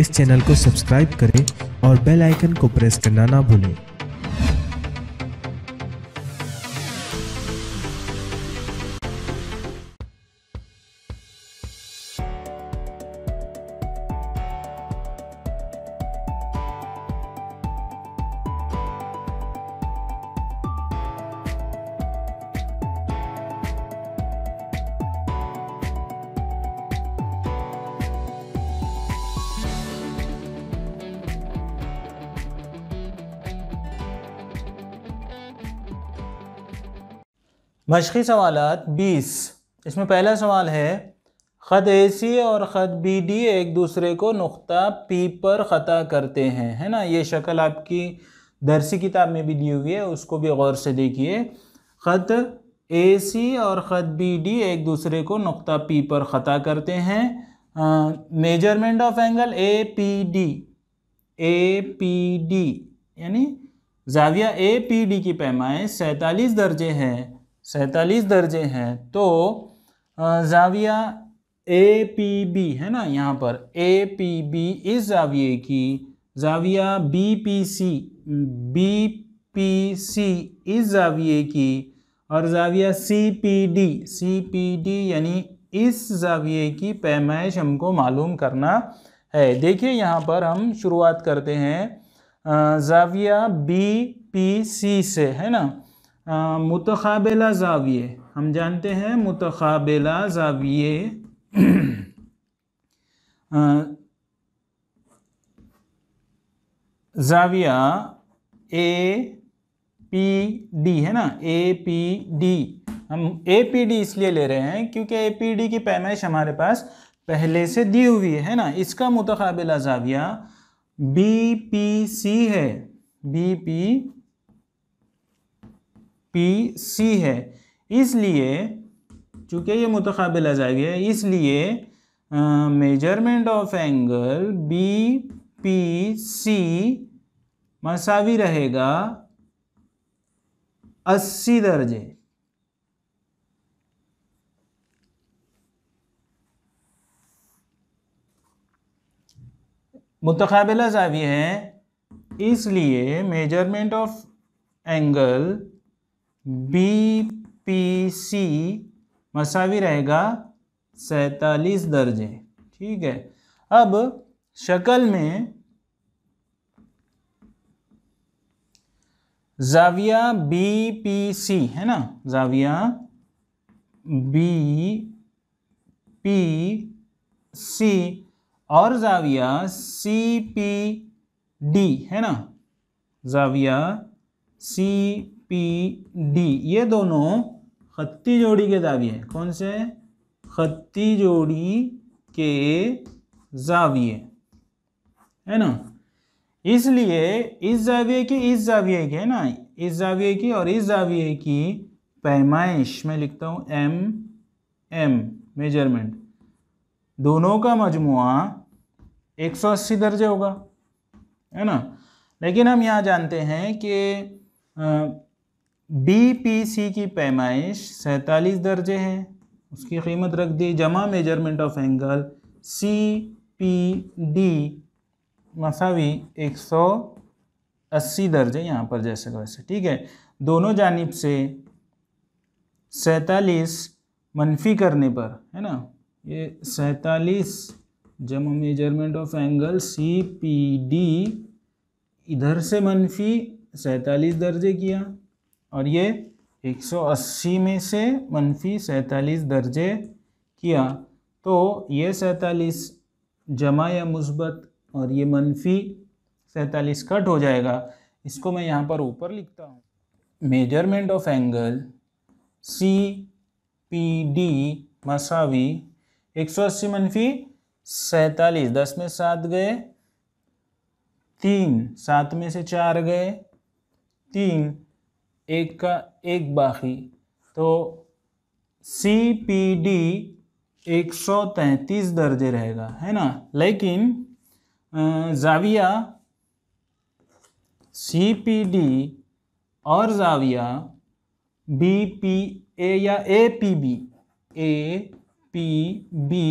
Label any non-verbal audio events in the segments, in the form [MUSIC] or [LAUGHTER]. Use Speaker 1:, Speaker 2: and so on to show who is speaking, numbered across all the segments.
Speaker 1: इस चैनल को सब्सक्राइब करें और बेल आइकन को प्रेस करना ना भूलें मशक़ी सवाल बीस इसमें पहला सवाल है ख़त ए सी और ख़त बी डी एक दूसरे को नुक़ा पी पर ख़ता करते हैं है ना ये शक्ल आपकी दरसी किताब में भी दी हुई है उसको भी गौर से देखिए ख़त ए सी और ख़त बी डी एक दूसरे को नुक़ा पी पर ख़ता करते हैं measurement of angle A P D A P D यानी जाविया ए पी डी की पैमाएँ सैंतालीस दर्जे हैं सैतालीस दर्जे हैं तो जाविया ए पी बी है ना यहाँ पर ए पी बी इस जाविए की जाविया B P C B P C इस जाविये की और जाविया C P D C P D यानी इस जाविए की पैमाइश हमको मालूम करना है देखिए यहाँ पर हम शुरुआत करते हैं जाविया बी पी सी से है ना मुतकाबला जाविये हम जानते हैं मुतबिला जाविये [CLEARS THROAT] जाविया ए पी डी है ना ए पी डी हम ए पी डी इसलिए ले रहे हैं क्योंकि ए पी डी की पैमाइश हमारे पास पहले से दी हुई है ना इसका मुतबिला जाविया बी पी सी है बी पी पी सी है इसलिए चूँकि ये मुतकबिल अजायब है इसलिए measurement of angle B P C मसावी रहेगा अस्सी दर्जे मुतकबिल जावी है इसलिए measurement of angle B P C मसावी रहेगा सैतालीस दर्जे ठीक है अब शक्ल में जाविया बी पी सी है ना जाविया बी पी सी और जाविया सी पी डी है ना जाविया सी पी डी ये दोनों खत्ती जोड़ी के दाविए हैं कौन से खत्ती जोड़ी के जाविये है ना इसलिए इस जाविये की इस जाविये की है ना इस जाविये की और इस जाविये की पैमाइश मैं लिखता हूँ एम एम मेजरमेंट दोनों का मजमु 180 दर्जे होगा है ना लेकिन हम यहाँ जानते हैं कि डी पी सी की पैमाइश सैतालीस दर्जे है उसकी कीमत रख दी जमा measurement of angle C P D मसावी एक सौ अस्सी दर्जे यहाँ पर जैसे वैसे ठीक है दोनों जानब से सैतालीस मनफी करने पर है ना ये सैतालीस जमा measurement of angle C P D इधर से मनफी सैतालीस दर्जे किया और ये 180 में से मनफी सैंतालीस दर्जे किया तो ये सैंतालीस जमा या मुस्बत और ये मनफी सैंतालीस कट हो जाएगा इसको मैं यहाँ पर ऊपर लिखता हूँ measurement of angle C P D मसावी एक सौ अस्सी मनफी सैंतालीस दस में सात गए तीन सात में से चार गए तीन एक का एक बाकी तो सी पी डी एक सौ तैंतीस दर्जे रहेगा है ना लेकिन जाविया सी पी डी और जाविया बी पी ए या A P B A P B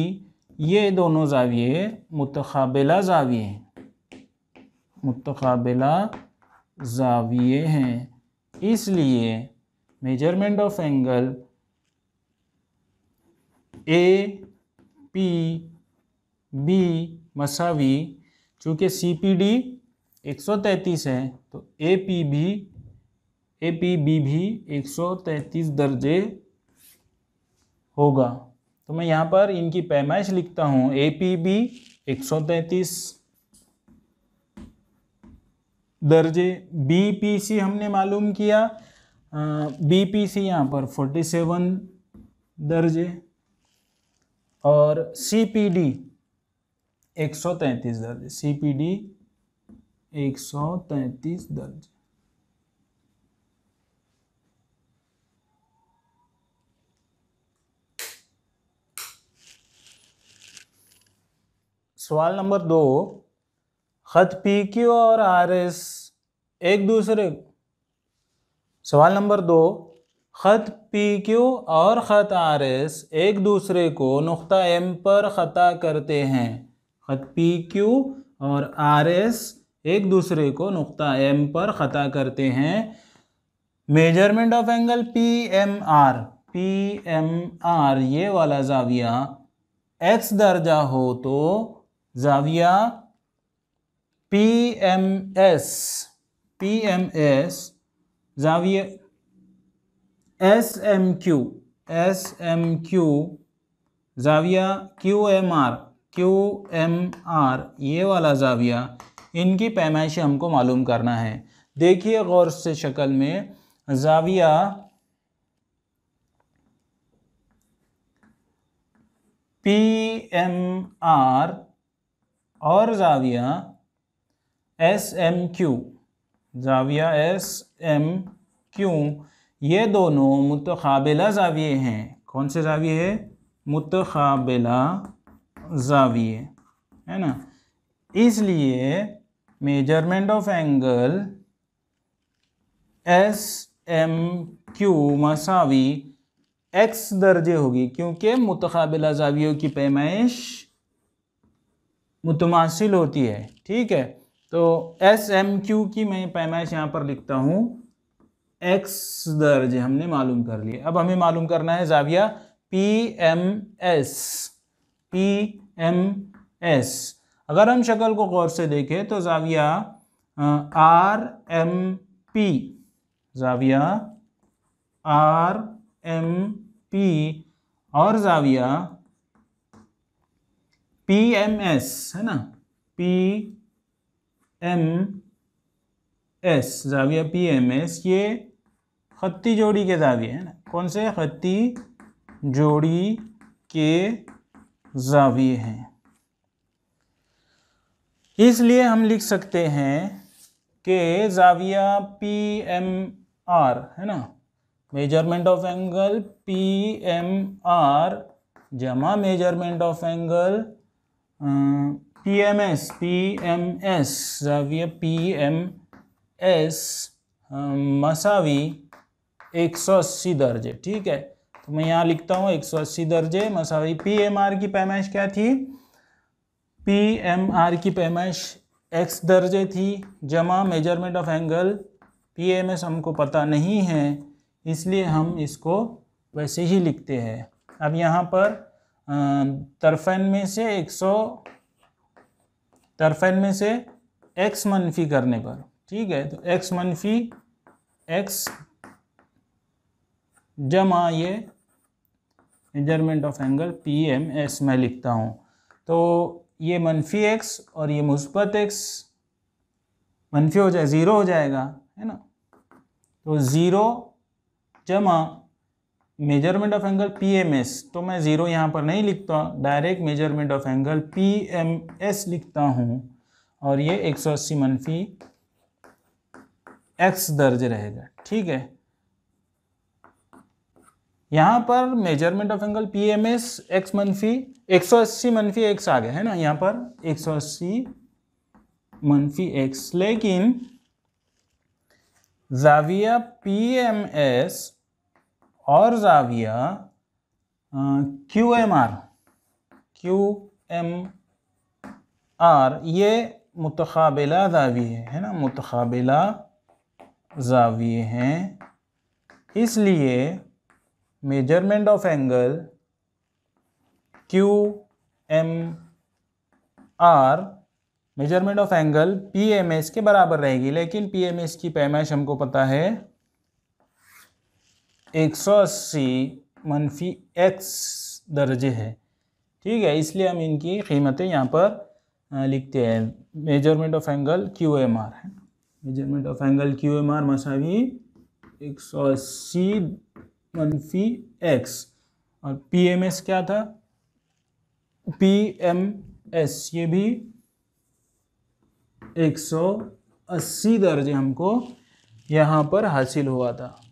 Speaker 1: ये दोनों जाविये मुतकबिला जाविये हैं मुतकबिला जाविये हैं इसलिए measurement of angle A P B मसावी चूँकि सी पी डी एक सौ तैंतीस है तो ए पी भी ए पी बी भी एक सौ तैंतीस दर्जे होगा तो मैं यहाँ पर इनकी पैमाइश लिखता हूँ ए पी बी एक सौ तैंतीस दर्जे बीपीसी हमने मालूम किया बीपीसी यहाँ पर 47 दर्जे और सी पी सौ 133 दर्जे सीपीडी 133 दर्जे सवाल नंबर दो ख़त पी क्यू और आर एस एक दूसरे सवाल नंबर दो ख़त पी क्यू और ख़त आर एस एक दूसरे को नुक़ा एम पर ख़ता करते हैं ख़त पी क्यू और आर एस एक दूसरे को नुक़ा एम पर ख़ता करते हैं measurement of angle P M R P M R ये वाला जाविया एक्स दर्जा हो तो जाविया P P M M M S S S Q M Q जाविया Q M R Q M R ये वाला जाविया इनकी पैमाइश हमको मालूम करना है देखिए गौर से शक्ल में जाविया पी एम आर और जाविया एस एम क्यू जाविया एस एम क्यू ये दोनों मुतबिला जाविये हैं कौन से जाविये है मुतबिला जाविये है ना इसलिए measurement of angle S M Q मसावी एक्स दर्जे होगी क्योंकि मुतबिला जावियों की पैमाइश मुतमासिल होती है ठीक है तो एस एम क्यू की मैं पैमाइश यहाँ पर लिखता हूँ एक्स दर्ज हमने मालूम कर लिए अब हमें मालूम करना है जाविया P M S P M S अगर हम शक्ल को गौर से देखें तो जाविया आर एम पी जाविया आर एम पी और जाविया पी एम एस है ना पी एम एस जाविया पी एम एस ये खत्ती जोड़ी के जाविया है ना कौन से खत्ती जोड़ी के जाविये हैं इसलिए हम लिख सकते हैं कि जाविया पी एम आर है ना measurement of angle P M R जमा measurement of angle P P M S PMS P द्रव्य एस मसावी एक सौ अस्सी दर्जे ठीक है तो मैं यहाँ लिखता हूँ एक सौ अस्सी दर्जे मसावी पी एम आर की पैमाइश क्या थी पी एम आर की पैमाइश एक्स दर्जे थी जमा measurement of angle P M S हमको पता नहीं है इसलिए हम इसको वैसे ही लिखते हैं अब यहाँ पर तरफन में से एक सौ टर्फेन में से एक्स मनफी करने पर ठीक है तो एक्स मनफी एक्स जमा ये measurement of angle P M S मैं लिखता हूँ तो ये मनफी एक्स और ये मुस्बत एक्स मनफी हो जाए ज़ीरो हो जाएगा है ना तो ज़ीरो जमा measurement of angle P M S तो मैं ज़ीरो यहाँ पर नहीं लिखता direct measurement of angle P M S लिखता हूँ और ये एक सौ अस्सी मनफी एक्स दर्ज रहेगा ठीक है यहाँ पर measurement of angle P M S X मनफी एक सौ अस्सी मनफी एक्स आ गया है ना यहाँ पर एक सौ अस्सी मनफी एक्स लेकिन जाविया पी एम एस और जाविया Q M R Q M R ये मुतबिला जाविये है ना मुतबिला जाविए हैं इसलिए measurement of angle Q M R measurement of angle P M S के बराबर रहेगी लेकिन पी एम एस की पैमाइश हमको पता है एक सौ अस्सी मनफी एक्स दर्जे है ठीक है इसलिए हम इनकी कीमतें यहाँ पर लिखते हैं measurement of angle Q M R है measurement of angle Q M R मसावी एक सौ अस्सी मनफी एक्स और पी एम एस क्या था पी एम एस ये भी एक सौ अस्सी दर्जे हमको यहाँ पर हासिल हुआ था